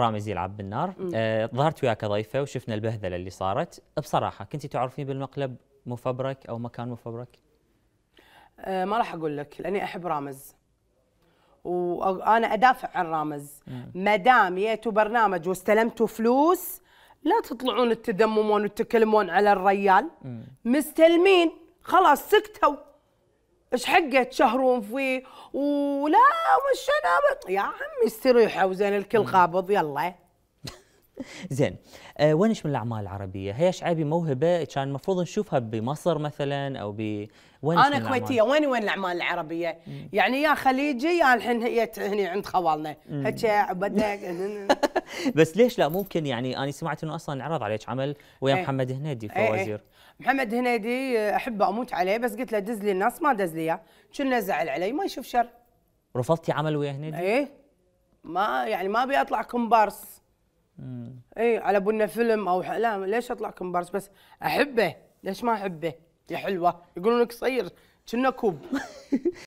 رامز يلعب بالنار آه ظهرت وياك كضيفه وشفنا البهذله اللي صارت بصراحه كنتي تعرفين بالمقلب مفبرك او مكان مفبرك آه ما راح اقول لك لاني احب رامز وانا ادافع عن رامز ما دام جيتوا برنامج واستلمتوا فلوس لا تطلعون تتذممون وتتكلمون على الريال مستلمين خلاص سكتوا ايش حقه تشهرون فيه ولا انا يا عمي استريحوا زين الكل قابض يلا زين أه وين من الاعمال العربيه؟ هي شعبي موهبه كان المفروض نشوفها بمصر مثلا او ب وين انا كويتيه وين وين الاعمال العربيه؟ مم. يعني يا خليجي يا الحين هي هني عند خوالنا هيك عبدك بس ليش لا ممكن يعني انا سمعت انه اصلا عرض عليك عمل ويا محمد هنيدي فوزير ايه محمد هنيدي إيه، إيه. آه، احبه اموت عليه بس قلت له دز لي النص ما دز لي اياه كنا زعل علي ما يشوف شر رفضتي عمل ويا هنيدي؟ ايه ما يعني ما ابي اطلع كومبارس اي على بنا فيلم او لا ليش اطلع كومبارس بس احبه ليش ما احبه يا حلوه يقولون لك صير كنا كوب